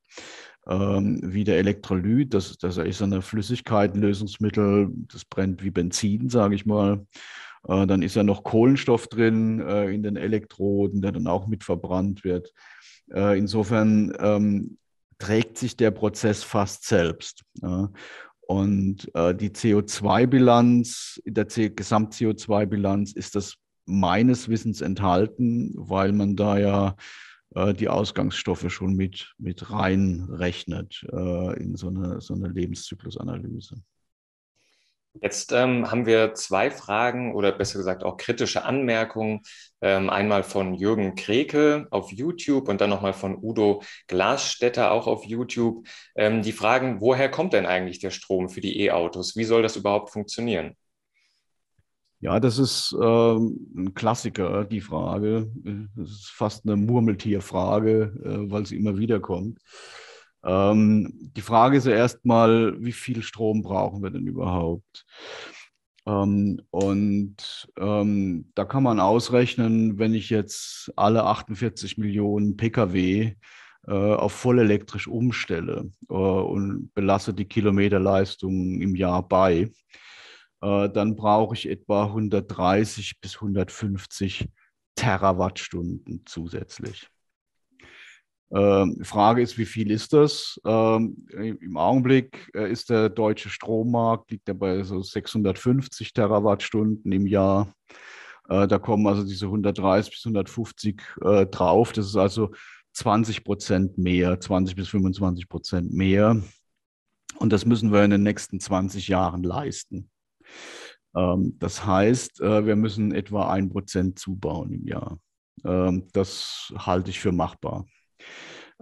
Ähm, wie der Elektrolyt, das, das ist eine Flüssigkeit, ein Lösungsmittel, das brennt wie Benzin, sage ich mal. Äh, dann ist ja noch Kohlenstoff drin äh, in den Elektroden, der dann auch mit verbrannt wird. Äh, insofern ähm, trägt sich der Prozess fast selbst. Ja. Und äh, die CO2-Bilanz, in der Gesamt-CO2-Bilanz ist das meines Wissens enthalten, weil man da ja äh, die Ausgangsstoffe schon mit, mit reinrechnet äh, in so eine, so eine Lebenszyklusanalyse. Jetzt ähm, haben wir zwei Fragen oder besser gesagt auch kritische Anmerkungen. Ähm, einmal von Jürgen Kreke auf YouTube und dann nochmal von Udo Glasstädter auch auf YouTube. Ähm, die fragen, woher kommt denn eigentlich der Strom für die E-Autos? Wie soll das überhaupt funktionieren? Ja, das ist ähm, ein Klassiker, die Frage. Das ist fast eine Murmeltierfrage, äh, weil sie immer wieder kommt. Ähm, die Frage ist ja erstmal, wie viel Strom brauchen wir denn überhaupt? Ähm, und ähm, da kann man ausrechnen, wenn ich jetzt alle 48 Millionen Pkw äh, auf voll elektrisch umstelle äh, und belasse die Kilometerleistung im Jahr bei, äh, dann brauche ich etwa 130 bis 150 Terawattstunden zusätzlich. Die ähm, Frage ist, wie viel ist das? Ähm, Im Augenblick äh, ist der deutsche Strommarkt, liegt er bei so 650 Terawattstunden im Jahr. Äh, da kommen also diese 130 bis 150 drauf. Das ist also 20 Prozent mehr, 20 bis 25 Prozent mehr. Und das müssen wir in den nächsten 20 Jahren leisten. Ähm, das heißt, äh, wir müssen etwa ein Prozent zubauen im Jahr. Ähm, das halte ich für machbar.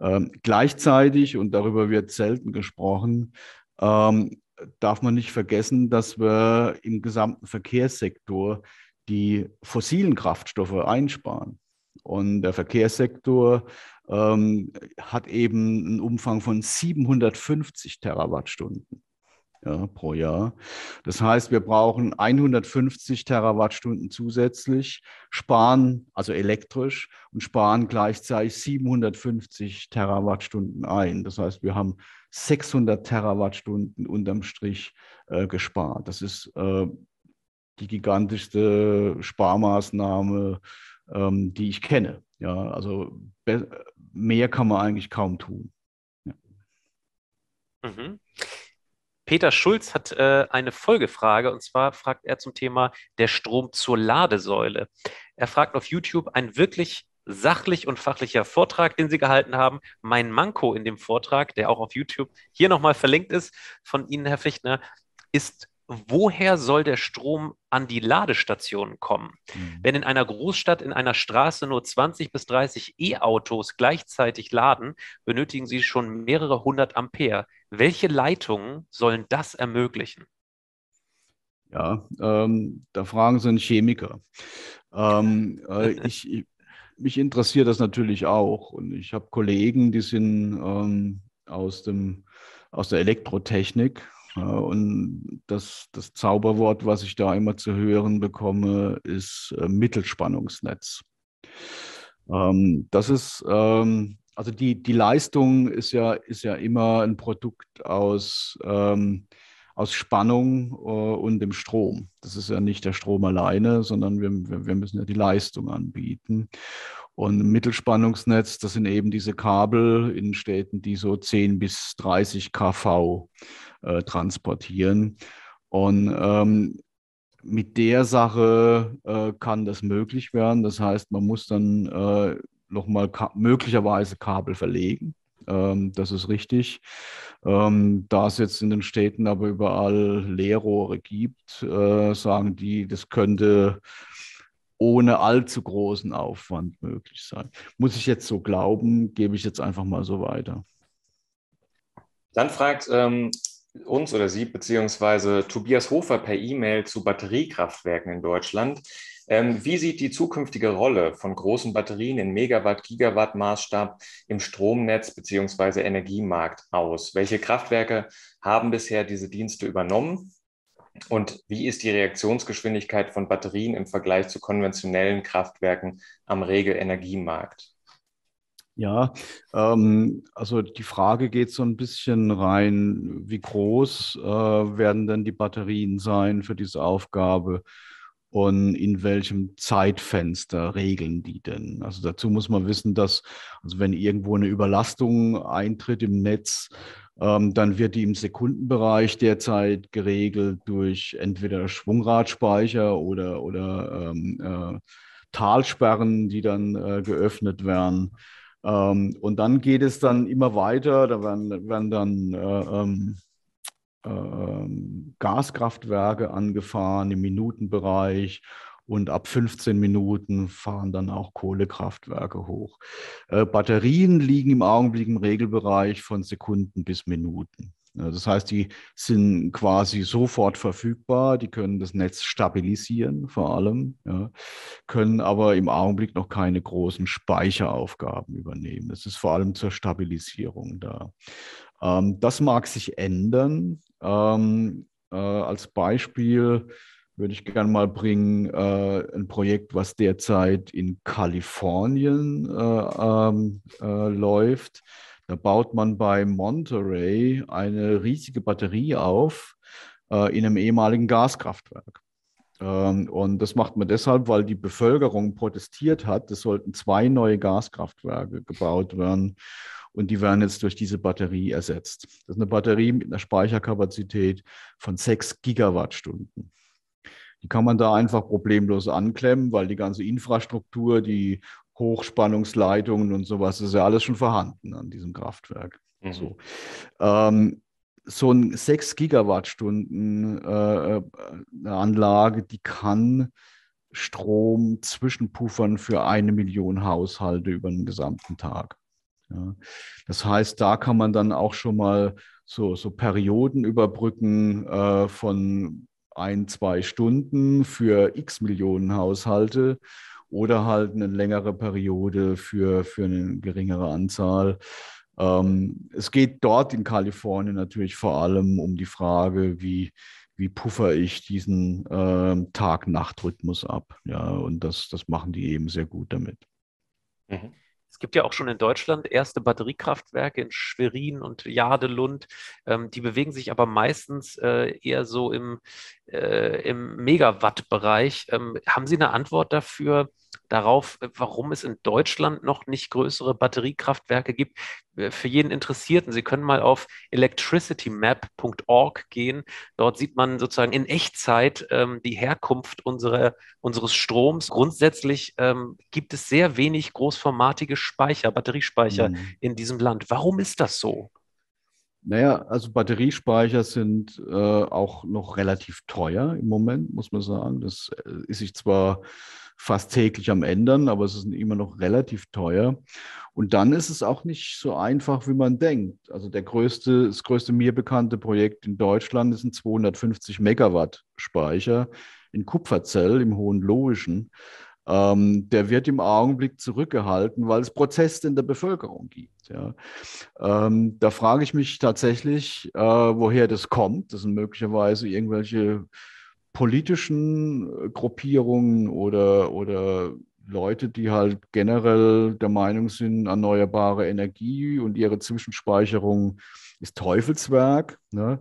Ähm, gleichzeitig, und darüber wird selten gesprochen, darf man nicht vergessen, dass wir im gesamten Verkehrssektor die fossilen Kraftstoffe einsparen. Und der Verkehrssektor ähm, hat eben einen Umfang von 750 Terawattstunden ja, pro Jahr. Das heißt, wir brauchen 150 Terawattstunden zusätzlich, sparen also elektrisch und sparen gleichzeitig 750 Terawattstunden ein. Das heißt, wir haben 600 Terawattstunden unterm Strich äh, gespart. Das ist äh, die gigantischste Sparmaßnahme, ähm, die ich kenne. Ja, also mehr kann man eigentlich kaum tun. Ja. Mhm. Peter Schulz hat äh, eine Folgefrage und zwar fragt er zum Thema der Strom zur Ladesäule. Er fragt auf YouTube ein wirklich sachlich und fachlicher Vortrag, den Sie gehalten haben. Mein Manko in dem Vortrag, der auch auf YouTube hier nochmal verlinkt ist von Ihnen, Herr Fichtner, ist woher soll der Strom an die Ladestationen kommen? Mhm. Wenn in einer Großstadt in einer Straße nur 20 bis 30 E-Autos gleichzeitig laden, benötigen sie schon mehrere hundert Ampere. Welche Leitungen sollen das ermöglichen? Ja, ähm, da fragen Sie einen Chemiker. Ähm, äh, ich, ich, mich interessiert das natürlich auch. Und ich habe Kollegen, die sind ähm, aus, dem, aus der Elektrotechnik. Äh, und das, das Zauberwort, was ich da immer zu hören bekomme, ist äh, Mittelspannungsnetz. Ähm, das ist ähm, also die, die Leistung ist ja, ist ja immer ein Produkt aus, ähm, aus Spannung äh, und dem Strom. Das ist ja nicht der Strom alleine, sondern wir, wir müssen ja die Leistung anbieten. Und im Mittelspannungsnetz, das sind eben diese Kabel in Städten, die so 10 bis 30 kV äh, transportieren. Und ähm, mit der Sache äh, kann das möglich werden. Das heißt, man muss dann äh, nochmal ka möglicherweise Kabel verlegen. Ähm, das ist richtig. Ähm, da es jetzt in den Städten aber überall Leerrohre gibt, äh, sagen die, das könnte ohne allzu großen Aufwand möglich sein. Muss ich jetzt so glauben, gebe ich jetzt einfach mal so weiter. Dann fragt ähm, uns oder Sie beziehungsweise Tobias Hofer per E-Mail zu Batteriekraftwerken in Deutschland. Ähm, wie sieht die zukünftige Rolle von großen Batterien in Megawatt, Gigawatt Maßstab im Stromnetz beziehungsweise Energiemarkt aus? Welche Kraftwerke haben bisher diese Dienste übernommen? Und wie ist die Reaktionsgeschwindigkeit von Batterien im Vergleich zu konventionellen Kraftwerken am Regelenergiemarkt? Ja, ähm, also die Frage geht so ein bisschen rein, wie groß äh, werden denn die Batterien sein für diese Aufgabe? und in welchem Zeitfenster regeln die denn? Also dazu muss man wissen, dass also wenn irgendwo eine Überlastung eintritt im Netz, ähm, dann wird die im Sekundenbereich derzeit geregelt durch entweder Schwungradspeicher oder, oder ähm, äh, Talsperren, die dann äh, geöffnet werden. Ähm, und dann geht es dann immer weiter, da werden, werden dann äh, ähm, äh, ähm, Gaskraftwerke angefahren im Minutenbereich und ab 15 Minuten fahren dann auch Kohlekraftwerke hoch. Äh, Batterien liegen im Augenblick im Regelbereich von Sekunden bis Minuten. das heißt, die sind quasi sofort verfügbar, die können das Netz stabilisieren vor allem, ja, können aber im Augenblick noch keine großen Speicheraufgaben übernehmen. Das ist vor allem zur Stabilisierung da. Ähm, das mag sich ändern ähm, äh, als Beispiel würde ich gerne mal bringen äh, ein Projekt, was derzeit in Kalifornien äh, ähm, äh, läuft. Da baut man bei Monterey eine riesige Batterie auf äh, in einem ehemaligen Gaskraftwerk. Ähm, und das macht man deshalb, weil die Bevölkerung protestiert hat, es sollten zwei neue Gaskraftwerke gebaut werden und die werden jetzt durch diese Batterie ersetzt. Das ist eine Batterie mit einer Speicherkapazität von 6 Gigawattstunden. Die kann man da einfach problemlos anklemmen, weil die ganze Infrastruktur, die Hochspannungsleitungen und sowas ist ja alles schon vorhanden an diesem Kraftwerk. Mhm. So. Ähm, so ein 6 Gigawattstunden äh, äh Anlage, die kann Strom zwischenpuffern für eine Million Haushalte über den gesamten Tag. Ja. Das heißt, da kann man dann auch schon mal so, so Perioden überbrücken äh, von ein, zwei Stunden für x Millionen Haushalte oder halt eine längere Periode für, für eine geringere Anzahl. Ähm, es geht dort in Kalifornien natürlich vor allem um die Frage, wie, wie puffer ich diesen äh, Tag-Nacht-Rhythmus ab. Ja, und das, das machen die eben sehr gut damit. Mhm. Es gibt ja auch schon in Deutschland erste Batteriekraftwerke in Schwerin und Jadelund. Ähm, die bewegen sich aber meistens äh, eher so im, äh, im Megawatt-Bereich. Ähm, haben Sie eine Antwort dafür? darauf, warum es in Deutschland noch nicht größere Batteriekraftwerke gibt. Äh, für jeden Interessierten, Sie können mal auf electricitymap.org gehen. Dort sieht man sozusagen in Echtzeit ähm, die Herkunft unserer, unseres Stroms. Grundsätzlich ähm, gibt es sehr wenig großformatige Speicher, Batteriespeicher mhm. in diesem Land. Warum ist das so? Naja, also Batteriespeicher sind äh, auch noch relativ teuer im Moment, muss man sagen. Das äh, ist sich zwar fast täglich am ändern, aber es ist immer noch relativ teuer. Und dann ist es auch nicht so einfach, wie man denkt. Also der größte, das größte mir bekannte Projekt in Deutschland ist ein 250 Megawatt Speicher in Kupferzell im Hohenlohischen ähm, der wird im Augenblick zurückgehalten, weil es Prozesse in der Bevölkerung gibt. Ja. Ähm, da frage ich mich tatsächlich, äh, woher das kommt. Das sind möglicherweise irgendwelche politischen äh, Gruppierungen oder, oder Leute, die halt generell der Meinung sind, erneuerbare Energie und ihre Zwischenspeicherung ist Teufelswerk. Ne?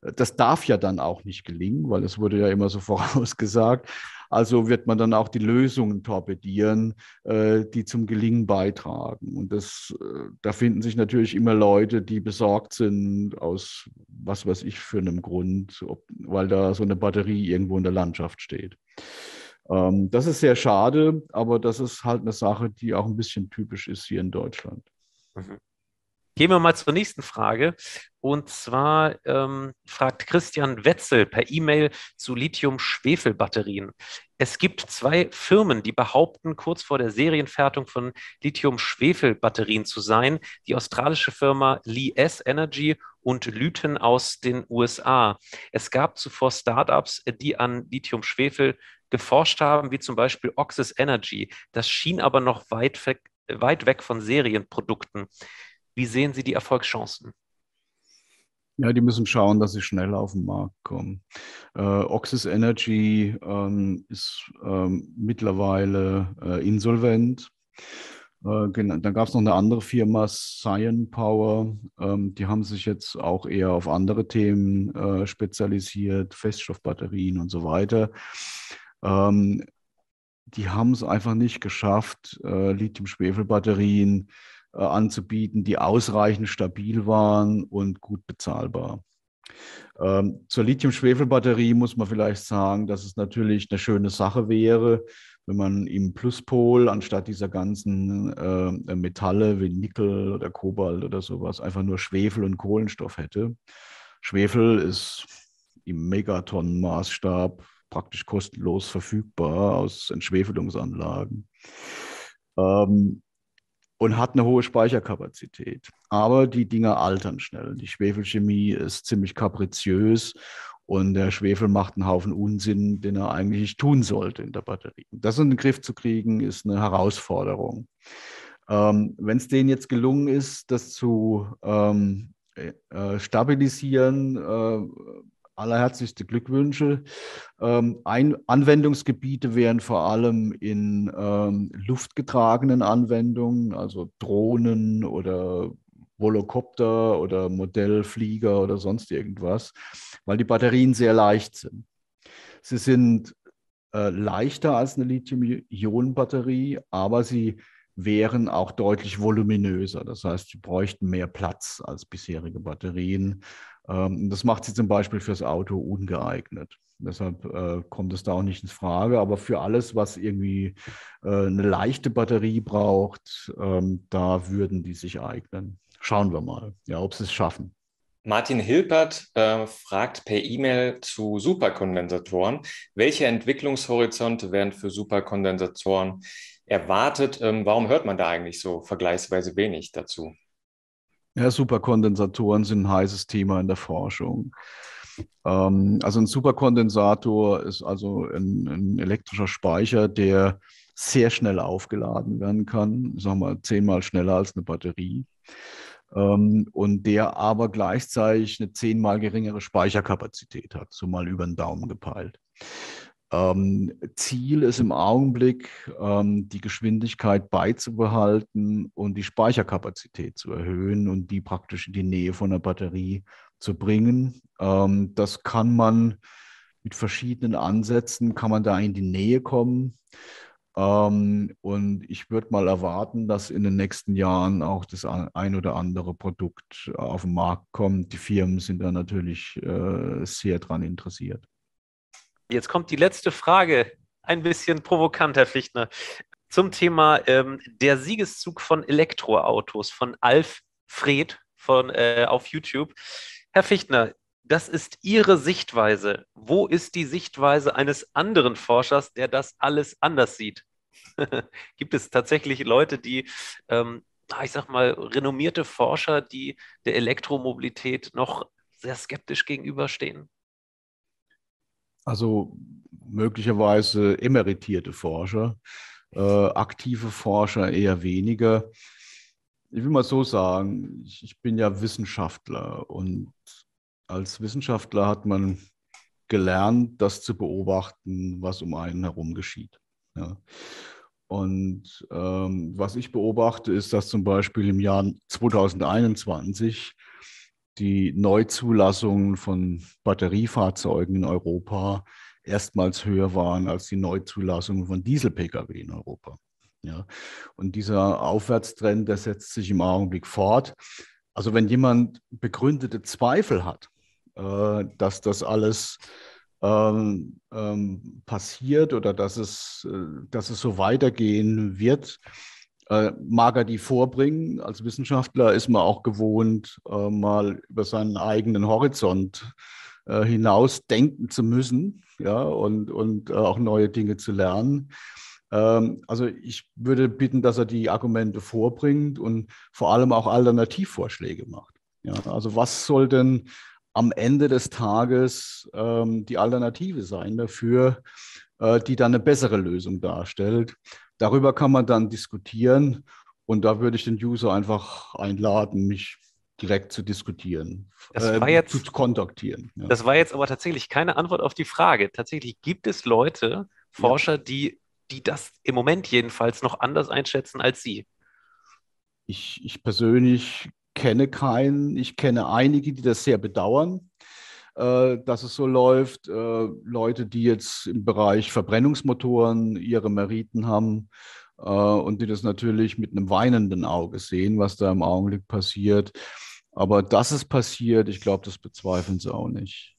Das darf ja dann auch nicht gelingen, weil es wurde ja immer so vorausgesagt. Also wird man dann auch die Lösungen torpedieren, äh, die zum Gelingen beitragen. Und das, äh, da finden sich natürlich immer Leute, die besorgt sind aus was weiß ich für einem Grund, ob, weil da so eine Batterie irgendwo in der Landschaft steht. Ähm, das ist sehr schade, aber das ist halt eine Sache, die auch ein bisschen typisch ist hier in Deutschland. Mhm. Gehen wir mal zur nächsten Frage. Und zwar ähm, fragt Christian Wetzel per E-Mail zu lithium schwefelbatterien Es gibt zwei Firmen, die behaupten, kurz vor der Serienfertigung von lithium schwefelbatterien zu sein. Die australische Firma Lee S Energy und Lyten aus den USA. Es gab zuvor Startups, die an Lithium-Schwefel geforscht haben, wie zum Beispiel Oxys Energy. Das schien aber noch weit weit weg von Serienprodukten. Wie sehen Sie die Erfolgschancen? Ja, die müssen schauen, dass sie schnell auf den Markt kommen. Äh, Oxys Energy ähm, ist ähm, mittlerweile äh, insolvent. Äh, dann gab es noch eine andere Firma, Cyan Power. Ähm, die haben sich jetzt auch eher auf andere Themen äh, spezialisiert, Feststoffbatterien und so weiter. Ähm, die haben es einfach nicht geschafft, äh, Lithium-Schwefel-Batterien äh, äh, anzubieten, die ausreichend stabil waren und gut bezahlbar. Ähm, zur Lithium-Schwefel-Batterie muss man vielleicht sagen, dass es natürlich eine schöne Sache wäre, wenn man im Pluspol anstatt dieser ganzen äh, Metalle wie Nickel oder Kobalt oder sowas einfach nur Schwefel und Kohlenstoff hätte. Schwefel ist im Megatonnen-Maßstab praktisch kostenlos verfügbar aus Entschwefelungsanlagen. Ähm, und hat eine hohe Speicherkapazität. Aber die Dinger altern schnell. Die Schwefelchemie ist ziemlich kapriziös und der Schwefel macht einen Haufen Unsinn, den er eigentlich nicht tun sollte in der Batterie. Das in den Griff zu kriegen, ist eine Herausforderung. Ähm, Wenn es denen jetzt gelungen ist, das zu ähm, äh, stabilisieren, äh, allerherzlichste Glückwünsche. Ähm, ein, Anwendungsgebiete wären vor allem in ähm, luftgetragenen Anwendungen, also Drohnen oder Volocopter oder Modellflieger oder sonst irgendwas, weil die Batterien sehr leicht sind. Sie sind äh, leichter als eine Lithium-Ionen-Batterie, aber sie wären auch deutlich voluminöser. Das heißt, sie bräuchten mehr Platz als bisherige Batterien. Ähm, das macht sie zum Beispiel fürs Auto ungeeignet. Deshalb äh, kommt es da auch nicht in Frage. Aber für alles, was irgendwie äh, eine leichte Batterie braucht, ähm, da würden die sich eignen. Schauen wir mal, ja, ob sie es schaffen. Martin Hilpert äh, fragt per E-Mail zu Superkondensatoren, welche Entwicklungshorizonte werden für Superkondensatoren erwartet? Ähm, warum hört man da eigentlich so vergleichsweise wenig dazu? Ja, Superkondensatoren sind ein heißes Thema in der Forschung. Ähm, also ein Superkondensator ist also ein, ein, elektrischer Speicher, der sehr schnell aufgeladen werden kann, sagen wir zehnmal schneller als eine Batterie. Ähm, und der aber gleichzeitig eine zehnmal geringere Speicherkapazität hat, so mal über den Daumen gepeilt. Ähm, Ziel ist im Augenblick, ähm, die Geschwindigkeit beizubehalten und die Speicherkapazität zu erhöhen und die praktisch in die Nähe von der Batterie zu bringen. Ähm, das kann man mit verschiedenen Ansätzen, kann man da in die Nähe kommen. und ich würde mal erwarten, dass in den nächsten Jahren auch das ein oder andere Produkt äh, auf den Markt kommt. Die Firmen sind da natürlich äh, sehr dran interessiert. Jetzt kommt die letzte Frage. Ein bisschen provokant, Herr Fichtner. Zum Thema ähm, der Siegeszug von Elektroautos von Alf Fred von, äh, auf YouTube. Herr Fichtner, das ist Ihre Sichtweise. Wo ist die Sichtweise eines anderen Forschers, der das alles anders sieht? Gibt es tatsächlich Leute, die, ähm, ich sag mal, renommierte Forscher, die der Elektromobilität noch sehr skeptisch gegenüberstehen? Also möglicherweise emeritierte Forscher, äh, aktive Forscher eher weniger. Ich will mal so sagen, ich, ich bin ja Wissenschaftler und als Wissenschaftler hat man gelernt, das zu beobachten, was um einen herum geschieht. Ja. Und ähm, was ich beobachte, ist, dass zum Beispiel im Jahr 2021 die Neuzulassungen von Batteriefahrzeugen in Europa erstmals höher waren als die Neuzulassungen von Diesel-Pkw in Europa. Ja. Und dieser Aufwärtstrend, der setzt sich im Augenblick fort. Also wenn jemand begründete Zweifel hat, äh, dass das alles ähm, ähm, passiert oder dass es, äh, dass es so weitergehen wird, äh, mag er die vorbringen. Als Wissenschaftler ist man auch gewohnt, äh, mal über seinen eigenen Horizont äh, hinaus denken zu müssen ja, und, und auch neue Dinge zu lernen. Ähm, also ich würde bitten, dass er die Argumente vorbringt und vor allem auch Alternativvorschläge macht. Ja, also was soll denn am Ende des Tages ähm, die Alternative sein dafür, die dann eine bessere Lösung darstellt. Darüber kann man dann diskutieren und da würde ich den User einfach einladen, mich direkt zu diskutieren, das äh, war jetzt, zu kontaktieren. Ja. Das war jetzt aber tatsächlich keine Antwort auf die Frage. Tatsächlich gibt es Leute, Forscher, ja. die, die das im Moment jedenfalls noch anders einschätzen als Sie. Ich, ich persönlich kenne keinen. Ich kenne einige, die das sehr bedauern. Äh, dass es so läuft. Äh, Leute, die jetzt im Bereich Verbrennungsmotoren ihre Meriten haben äh, und die das natürlich mit einem weinenden Auge sehen, was da im Augenblick passiert. Aber dass es passiert, ich glaube, das bezweifeln sie auch nicht.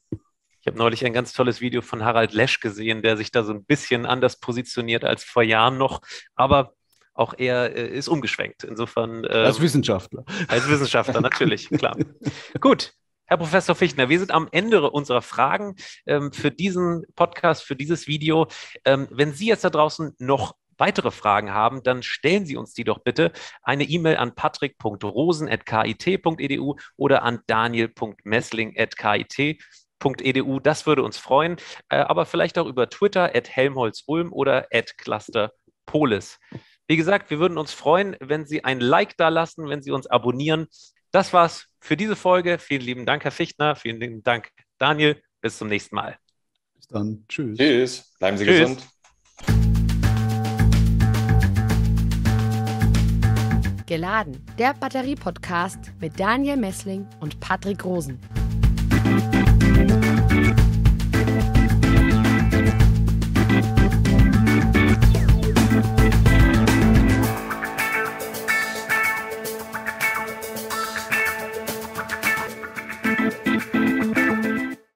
Ich habe neulich ein ganz tolles Video von Harald Lesch gesehen, der sich da so ein bisschen anders positioniert als vor Jahren noch, aber auch er äh, ist umgeschwenkt. Insofern. Ähm, als Wissenschaftler. Als Wissenschaftler, natürlich, klar. Gut, Herr Professor Fichtner, wir sind am Ende unserer Fragen ähm, für diesen Podcast, für dieses Video. Ähm, wenn Sie jetzt da draußen noch weitere Fragen haben, dann stellen Sie uns die doch bitte. Eine E-Mail an patrick.rosen.kit.edu oder an daniel.messling.kit.edu. das würde uns freuen, äh, aber vielleicht auch über Twitter at helmholtz-ulm oder at clusterpolis. Wie gesagt, wir würden uns freuen, wenn Sie ein Like da lassen, wenn Sie uns abonnieren das war's für diese Folge. Vielen lieben Dank, Herr Fichtner. Vielen lieben Dank, Daniel. Bis zum nächsten Mal. Bis dann. Tschüss. Tschüss. Bleiben Sie Tschüss. gesund. Geladen, der Batterie-Podcast mit Daniel Messling und Patrick Rosen.